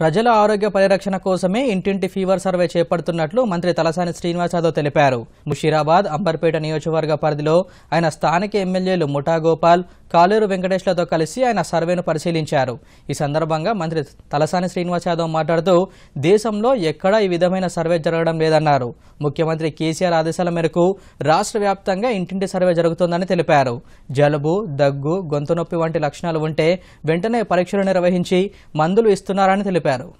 ప్రజల ఆరోగ్య పరిరక్షణ కోసమే ఇంటింటి ఫీవర్ సర్వే చేపడుతున్నట్లు మంత్రి తలసాని శ్రీనివాస్ యాదవ్ తెలిపారు ముషీరాబాద్ అంబర్పేట నియోజకవర్గ పరిధిలో ఆయన స్థానిక ఎమ్మెల్యేలు ముఠా గోపాల్ కాలేరు వెంకటేష్లతో కలిసి ఆయన సర్వేను పరిశీలించారు ఈ సందర్భంగా మంత్రి తలసాని శ్రీనివాస్ యాదవ్ మాట్లాడుతూ దేశంలో ఎక్కడా ఈ విధమైన సర్వే జరగడం లేదన్నారు ముఖ్యమంత్రి కేసీఆర్ ఆదేశాల మేరకు రాష్ట్ర వ్యాప్తంగా ఇంటింటి సర్వే జరుగుతోందని తెలిపారు జలుబు దగ్గు గొంతు నొప్పి వంటి లక్షణాలు ఉంటే వెంటనే పరీక్షలు నిర్వహించి మందులు ఇస్తున్నారని తెలిపారు